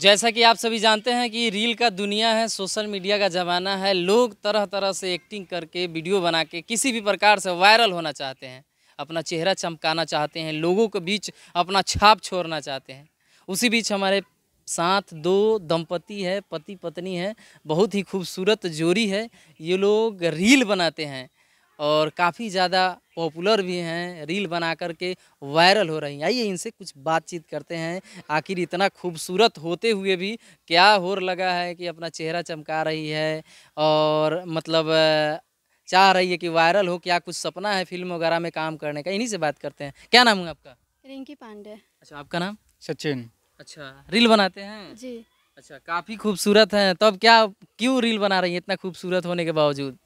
जैसा कि आप सभी जानते हैं कि रील का दुनिया है सोशल मीडिया का ज़माना है लोग तरह तरह से एक्टिंग करके वीडियो बना के किसी भी प्रकार से वायरल होना चाहते हैं अपना चेहरा चमकाना चाहते हैं लोगों के बीच अपना छाप छोड़ना चाहते हैं उसी बीच हमारे साथ दो दंपति है पति पत्नी है बहुत ही खूबसूरत जोड़ी है ये लोग रील बनाते हैं और काफ़ी ज़्यादा पॉपुलर भी हैं रील बना कर के वायरल हो रही हैं आइए इनसे कुछ बातचीत करते हैं आखिर इतना खूबसूरत होते हुए भी क्या होर लगा है कि अपना चेहरा चमका रही है और मतलब चाह रही है कि वायरल हो क्या कुछ सपना है फिल्म वगैरह में काम करने का इन्हीं से बात करते हैं क्या नाम है आपका रिंकी पांडे अच्छा आपका नाम सचिन अच्छा रील बनाते हैं जी अच्छा काफ़ी खूबसूरत हैं तब क्या क्यों रील बना रही हैं इतना खूबसूरत होने के बावजूद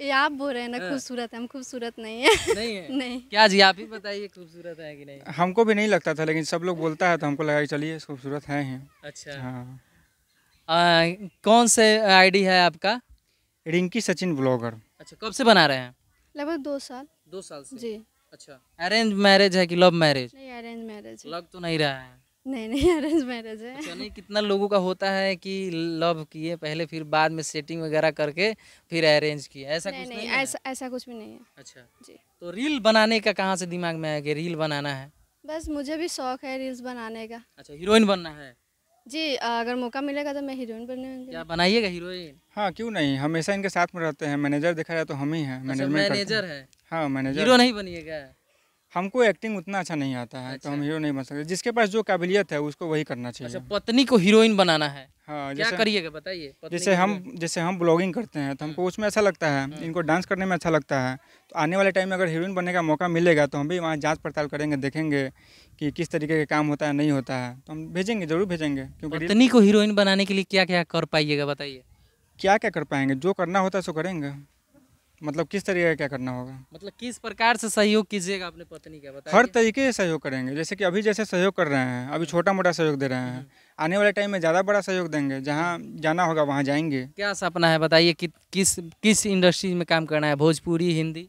ये आप बोल रहे हैं ना हाँ। खूबसूरत है हम खूबसूरत नहीं है नहीं है नहीं क्या जी आप ही बताइए खूबसूरत है कि नहीं हमको भी नहीं लगता था लेकिन सब लोग बोलता है तो हमको लगा चलिए खूबसूरत है ही अच्छा हाँ आ, कौन से आईडी है आपका रिंकी सचिन ब्लॉगर अच्छा कब से बना रहे हैं लगभग दो साल दो साल से जी अच्छा अरेंज मैरिज है कि लव मैरिज नहीं अरेंज मैरिज लग तो नहीं रहा है नहीं नहीं अरेंज मैरिज है अच्छा नहीं कितना लोगों का होता है कि लव किए पहले फिर बाद में सेटिंग वगैरह करके फिर अरेंज किए ऐसा नहीं, कुछ नहीं, नहीं ऐसा ऐसा कुछ भी नहीं है अच्छा जी तो रील बनाने का कहाँ से दिमाग में आया कि रील बनाना है बस मुझे भी शौक है रील्स बनाने का अच्छा हीरोइन बनना है जी अगर मौका मिलेगा तो मैं हीरोइन बनने क्या बनाइएगा हीरोइन हाँ क्यों नहीं हमेशा इनके साथ में रहते हैं मैनेजर देखा जाए तो हम ही हैं मैनेजर अच्छा, है हाँ मैनेजर हीरो नहीं बनिएगा हमको एक्टिंग उतना अच्छा नहीं आता है अच्छा। तो हम हीरो अच्छा। नहीं बन सकते जिसके पास जो काबिलियत है उसको वही करना चाहिए अच्छा, पत्नी को हीरोइन बनाना है हाँ क्या करिएगा बताइए जैसे हम जैसे हम ब्लॉगिंग करते हैं तो हमको हम्म। उसमें अच्छा लगता है हम्म। इनको डांस करने में अच्छा लगता है तो आने वाले टाइम में अगर हीरोइन बनने का मौका मिलेगा तो हम भी वहाँ जांच पड़ताल करेंगे देखेंगे कि किस तरीके का काम होता है नहीं होता है तो हम भेजेंगे जरूर भेजेंगे क्योंकि पत्नी को हीरोइन बनाने के लिए क्या क्या कर पाइएगा बताइए क्या क्या कर पाएंगे जो करना होता है सो करेंगे मतलब किस तरीके का क्या करना होगा मतलब किस प्रकार से सहयोग कीजिएगा अपने पत्नी का हर तरीके से सहयोग करेंगे जैसे कि अभी जैसे सहयोग कर रहे हैं अभी हम्म। छोटा मोटा सहयोग दे रहे हैं हम्म। आने वाले टाइम में ज़्यादा बड़ा सहयोग देंगे जहाँ जाना होगा वहाँ जाएंगे क्या सपना है बताइए कि, किस किस इंडस्ट्री में काम करना है भोजपुरी हिंदी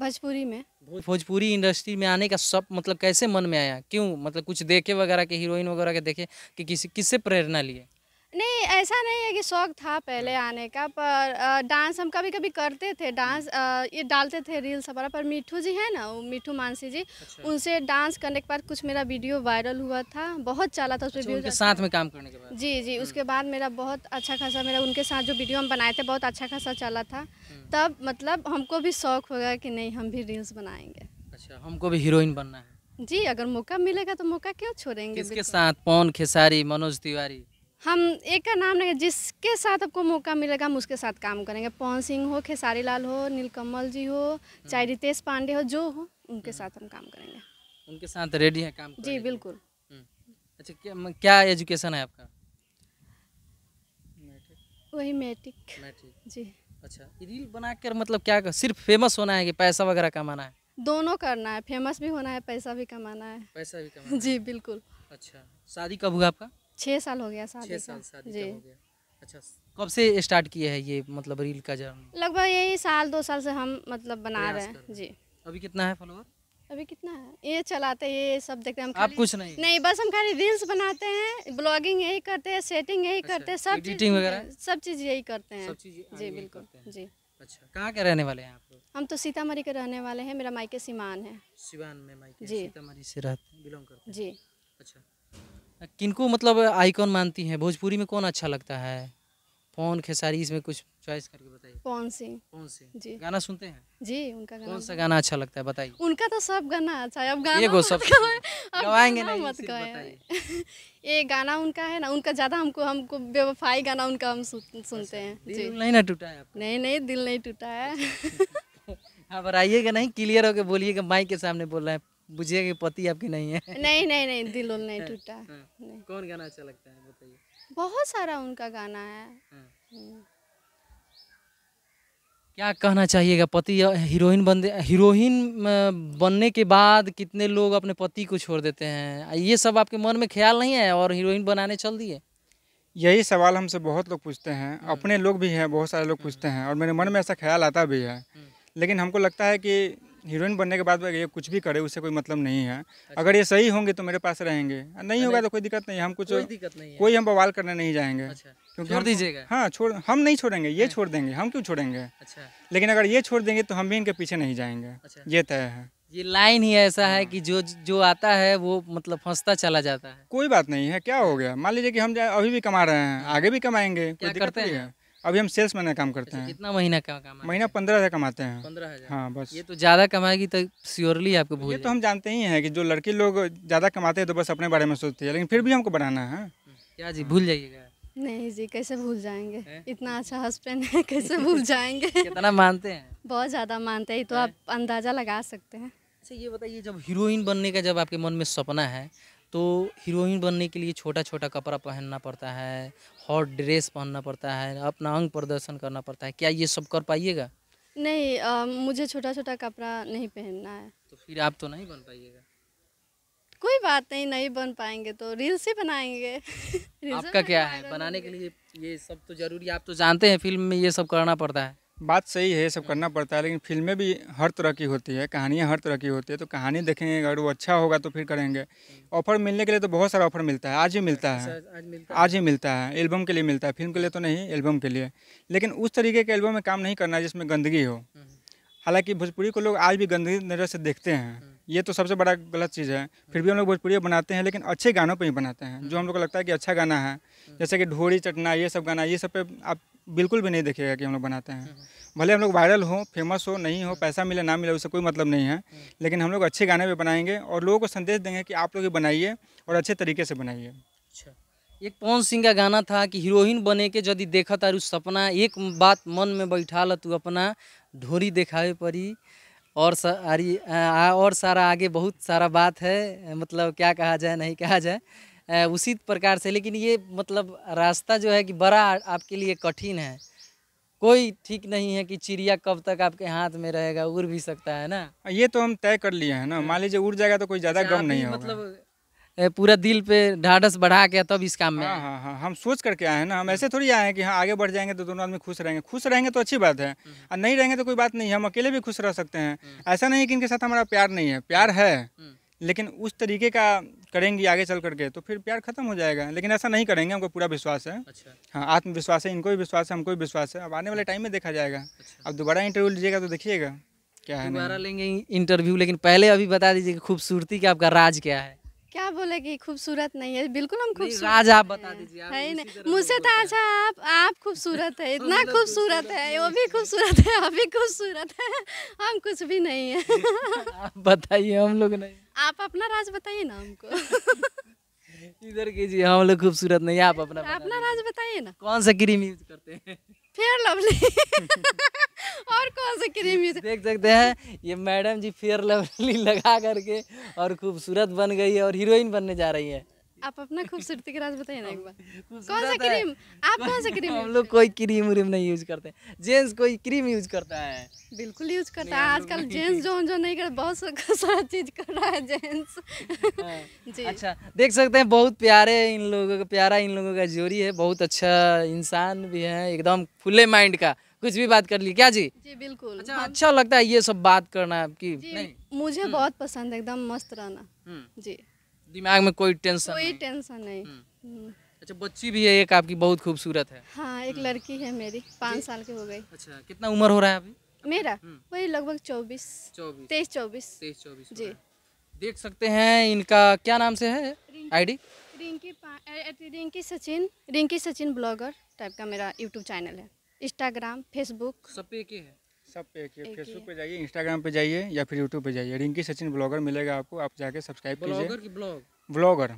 भोजपुरी में भोजपुरी इंडस्ट्री में आने का सब मतलब कैसे मन में आया क्यों मतलब कुछ देखे वगैरह के हीरोइन वगैरह के देखे कि किसी किससे प्रेरणा लिए नहीं ऐसा नहीं है कि शौक था पहले आने का पर डांस हम कभी कभी करते थे डांस ये डालते थे रील्स हमारा पर मीठू जी है ना मीठू मानसी जी अच्छा। उनसे डांस करने के बाद कुछ मेरा वीडियो वायरल हुआ था बहुत चला था उसमें अच्छा, उनके साथ में काम करने के बाद जी जी उसके हम्म। बाद मेरा बहुत अच्छा खासा मेरा उनके साथ जो वीडियो हम बनाए थे बहुत अच्छा खासा चला था हम्म। तब मतलब हमको भी शौक हो कि नहीं हम भी रील्स बनाएंगे अच्छा हमको भी हीरोइन बनना है जी अगर मौका मिलेगा तो मौका क्यों छोड़ेंगे इसके साथ पवन खेसारी मनोज तिवारी हम एक का नाम लेंगे जिसके साथ आपको मौका मिलेगा हम उसके साथ काम करेंगे पवन सिंह हो खेसारी लाल हो नीलकमल जी हो हम्म। चाहे रितेश पांडे हो जो हो उनके हम्म। साथ हम काम करेंगे उनके साथ रेडी है काम जी बिल्कुल हम्म। अच्छा क्या क्या एजुकेशन है आपका वही मैट्रिक मैट्रिक जी अच्छा रील बनाकर मतलब क्या कर? सिर्फ फेमस होना है कि पैसा वगैरह कमाना है दोनों करना है फेमस भी होना है पैसा भी कमाना है पैसा भी कमाना जी बिल्कुल अच्छा शादी कब हुआ आपका छः साल हो गया शादी साल जी हो गया अच्छा कब से स्टार्ट किया है ये मतलब रील का जर्नी लगभग यही साल दो साल से हम मतलब बना रहे हैं जी अभी कितना है फॉलोअर अभी कितना है ये चलाते हैं ये सब देखते हैं हम आप कुछ नहीं नहीं बस हम खाली रील्स बनाते हैं ब्लॉगिंग यही करते हैं सेटिंग यही अच्छा, करते हैं सब चीज वगैरह सब चीज़ यही करते हैं जी बिल्कुल जी अच्छा कहाँ के रहने वाले हैं आप लोग हम तो सीतामढ़ी के रहने वाले हैं मेरा माइके सीमान है सीमान में माइके सीतामढ़ी से रहते हैं बिलोंग करते हैं जी अच्छा किनको मतलब आइकॉन मानती हैं भोजपुरी में कौन अच्छा लगता है पवन खेसारी इसमें कुछ चॉइस करके बताइए पवन सिंह पवन सिंह जी गाना सुनते हैं जी उनका गाना कौन सा गाना अच्छा लगता है बताइए उनका तो सब गाना अच्छा है अब गाना ये सब गवाएंगे नहीं मत ये गाना उनका है ना उनका ज़्यादा हमको हमको बेवफाई गाना उनका हम सुनते अच्छा, हैं जी नहीं ना टूटा है नहीं नहीं दिल नहीं टूटा है आप आइएगा नहीं क्लियर होकर बोलिएगा माइक के सामने बोल रहे हैं बुझिए कि पति आपकी नहीं है नहीं नहीं नहीं दिल उल नहीं टूटा हाँ। कौन गाना अच्छा लगता है बताइए बहुत सारा उनका गाना है हाँ। हम्म। क्या कहना चाहिएगा पति हीरोइन बन हीरोइन बनने के बाद कितने लोग अपने पति को छोड़ देते हैं ये सब आपके मन में ख्याल नहीं है और हीरोइन बनाने चल दिए यही सवाल हमसे बहुत लोग पूछते हैं हम्म। अपने लोग भी हैं बहुत सारे लोग पूछते हैं और मेरे मन में ऐसा ख्याल आता भी है हम्म। लेकिन हमको लगता है कि हीरोइन बनने के बाद ये कुछ भी करे उससे कोई मतलब नहीं है अच्छा। अगर ये सही होंगे तो मेरे पास रहेंगे नहीं होगा तो कोई दिक्कत नहीं हम कुछ कोई दिक्कत नहीं है। कोई हम बवाल करने नहीं जाएंगे अच्छा। क्योंकि छोड़ दीजिएगा हाँ छोड़ हम नहीं छोड़ेंगे ये अच्छा। छोड़ देंगे हम क्यों छोड़ेंगे अच्छा। लेकिन अगर ये छोड़ देंगे तो हम भी इनके पीछे नहीं जाएंगे अच्छा। ये तय है ये लाइन ही ऐसा है हाँ। कि जो जो आता है वो मतलब फंसता चला जाता है कोई बात नहीं है क्या हो गया मान लीजिए कि हम अभी भी कमा रहे हैं हाँ। आगे भी कमाएंगे क्या करते हैं अभी हम सेल्स मैन का काम करते अच्छा, हैं कितना महीना का काम महीना पंद्रह हज़ार कमाते हैं पंद्रह हज़ार हाँ बस ये तो ज़्यादा कमाएगी तो श्योरली आपको भूल ये तो हम जानते ही हैं कि जो लड़की लोग ज़्यादा कमाते हैं तो बस अपने बारे में सोचते हैं लेकिन फिर भी हमको बनाना है क्या जी भूल जाइएगा नहीं जी कैसे भूल जाएंगे है? इतना अच्छा हस्बैंड है कैसे भूल जाएंगे कितना मानते हैं बहुत ज़्यादा मानते हैं तो आप अंदाज़ा लगा सकते हैं अच्छा ये बताइए जब हीरोइन बनने का जब आपके मन में सपना है तो हीरोइन बनने के लिए छोटा छोटा कपड़ा पहनना पड़ता है हॉट ड्रेस पहनना पड़ता है अपना अंग प्रदर्शन करना पड़ता है क्या ये सब कर पाइएगा नहीं आ, मुझे छोटा छोटा कपड़ा नहीं पहनना है तो फिर आप तो नहीं बन पाइएगा कोई बात नहीं नहीं बन पाएंगे तो रील्स ही बनाएंगे आपका क्या है बनाने के लिए ये सब तो जरूरी आप तो जानते हैं फिल्म में ये सब करना पड़ता है बात सही है सब करना पड़ता है लेकिन फिल्में भी हर तरह की होती है कहानियाँ हर तरह की होती है तो कहानी देखेंगे अगर वो अच्छा होगा तो फिर करेंगे ऑफर मिलने के लिए तो बहुत सारा ऑफर मिलता है आज ही मिलता है आज ही मिलता है एल्बम के लिए मिलता है फिल्म के लिए तो नहीं एल्बम के लिए लेकिन उस तरीके के एल्बम में काम नहीं करना जिसमें गंदगी हो हम्म। हालांकि भोजपुरी को लोग आज भी गंदगी नज़र से देखते हैं हम्म। ये तो सबसे बड़ा गलत चीज़ है फिर भी हम लोग भोजपुरी बनाते हैं लेकिन अच्छे गानों पर ही बनाते हैं जो हम लोग को लगता है कि अच्छा गाना है जैसे कि ढोरी चटना ये सब गाना ये सब पे आप बिल्कुल भी नहीं देखेगा कि हम लोग बनाते हैं भले हम लोग वायरल हो फेमस हो नहीं हो पैसा मिले ना मिले उससे कोई मतलब नहीं है लेकिन हम लोग अच्छे गाने भी बनाएंगे और लोगों को संदेश देंगे कि आप लोग ये बनाइए और अच्छे तरीके से बनाइए अच्छा एक पवन सिंह का गाना था कि हीरोइन बने के यदि देखा तारू सपना एक बात मन में बैठा ल अपना ढोरी देखावे परी और सारी और सारा आगे बहुत सारा बात है मतलब क्या कहा जाए नहीं कहा जाए उसी प्रकार से लेकिन ये मतलब रास्ता जो है कि बड़ा आपके लिए कठिन है कोई ठीक नहीं है कि चिड़िया कब तक आपके हाथ में रहेगा उड़ भी सकता है ना ये तो हम तय कर लिए हैं ना हाँ। मान लीजिए उड़ जाएगा तो कोई ज़्यादा गम नहीं है मतलब पूरा दिल पे ढाढ़स बढ़ा के तब इस काम में हाँ हाँ हाँ हम सोच करके आए हैं ना हम ऐसे थोड़ी आए हैं कि हाँ आगे बढ़ जाएंगे तो दोनों आदमी खुश रहेंगे खुश रहेंगे तो अच्छी बात है हम्म। और नहीं रहेंगे तो कोई बात नहीं हम अकेले भी खुश रह सकते हैं हम्म। ऐसा नहीं कि इनके साथ हमारा प्यार नहीं है प्यार है हम्म। लेकिन उस तरीके का करेंगी आगे चल करके तो फिर प्यार खत्म हो जाएगा लेकिन ऐसा नहीं करेंगे हमको पूरा विश्वास है अच्छा। हाँ आत्मविश्वास है इनको भी विश्वास है हमको भी विश्वास है अब आने वाले टाइम में देखा जाएगा अच्छा। अब दोबारा इंटरव्यू लीजिएगा तो देखिएगा क्या है दोबारा लेंगे इंटरव्यू लेकिन पहले अभी बता दीजिए खूबसूरती का आपका राज क्या है क्या बोले कि खूबसूरत नहीं है बिल्कुल हम खूबसूरत आज आप बता दीजिए मुझसे तो अच्छा आप आप खूबसूरत है इतना खूबसूरत है वो भी खूबसूरत है आप भी खूबसूरत है हम कुछ भी नहीं है आप बताइए हम लोग नहीं आप अपना राज बताइए ना हमको इधर कीजिए हम लोग खूबसूरत नहीं आप अपना अपना राज बताइए ना कौन सा क्रीम यूज करते हैं फेयर लवली और कौन सा क्रीम यूज देख सकते हैं ये मैडम जी फेयर लवली लगा करके और खूबसूरत बन गई है और हीरोइन बनने जा रही है आप अपना खूबसूरती के राज बताइए ना एक बार कौन सा क्रीम आप कौन सा क्रीम हम लोग कोई क्रीम व्रीम नहीं यूज करते जेंट्स कोई क्रीम यूज करता है बिल्कुल यूज करता है आजकल जेंट्स जो जो नहीं कर बहुत सारा चीज कर रहा है जेंट्स हाँ। अच्छा देख सकते हैं बहुत प्यारे इन लोगों का प्यारा इन लोगों का जोड़ी है बहुत अच्छा इंसान भी है एकदम खुले माइंड का कुछ भी बात कर ली क्या जी जी बिल्कुल अच्छा, हाँ। अच्छा लगता है ये सब बात करना आपकी नहीं मुझे हम्म। बहुत पसंद है एकदम मस्त रहना हम्म। जी दिमाग में कोई टेंशन कोई टेंशन नहीं हम्म। हम्म। अच्छा बच्ची भी है एक आपकी बहुत खूबसूरत है हाँ एक हम्म। लड़की है मेरी पाँच साल की हो गई अच्छा कितना उम्र हो रहा है अभी मेरा वही लगभग चौबीस चौबीस तेईस चौबीस तेईस चौबीस जी देख सकते हैं इनका क्या नाम से है ID Rinki Rinki Sachin Rinki Sachin blogger type का मेरा यूट्यूब चैनल है इंस्टाग्राम फेसबुक सब पे एक ही है सब पे फेसबुक पे जाइए इंस्टाग्राम पे जाइए या फिर यूट्यूब पे जाइए रिंकी सचिन ब्लॉगर मिलेगा आपको आप जाके सब्सक्राइब कीजिए ब्लॉगर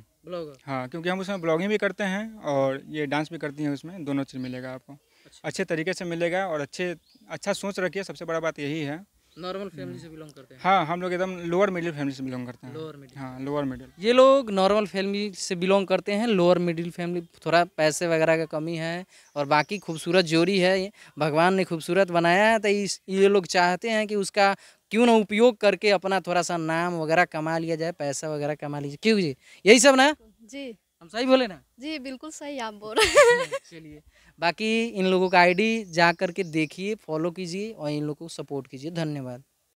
हाँ क्योंकि हम उसमें ब्लॉगिंग भी करते हैं और ये डांस भी करती हैं उसमें दोनों चीज़ मिलेगा आपको अच्छा। अच्छे तरीके से मिलेगा और अच्छे अच्छा सोच रखिए सबसे बड़ा बात यही है नॉर्मल हम्म। फैमिली से बिलोंग करते हैं हाँ हम लोग एकदम लोअर मिडिल फैमिली से बिलोंग करते हैं लोअर मिडिल हाँ लोअर मिडिल ये लोग नॉर्मल फैमिली से बिलोंग करते हैं लोअर मिडिल फैमिली थोड़ा पैसे वगैरह का कमी है और बाकी खूबसूरत जोड़ी है भगवान ने खूबसूरत बनाया है तो इस ये लोग चाहते हैं कि उसका क्यों ना उपयोग करके अपना थोड़ा सा नाम वगैरह कमा लिया जाए पैसा वगैरह कमा लीजिए क्यों जी यही सब ना जी हम सही बोले ना जी बिल्कुल सही आप बोल रहे हैं चलिए बाकी इन लोगों का आईडी जा करके देखिए फॉलो कीजिए और इन लोगों को सपोर्ट कीजिए धन्यवाद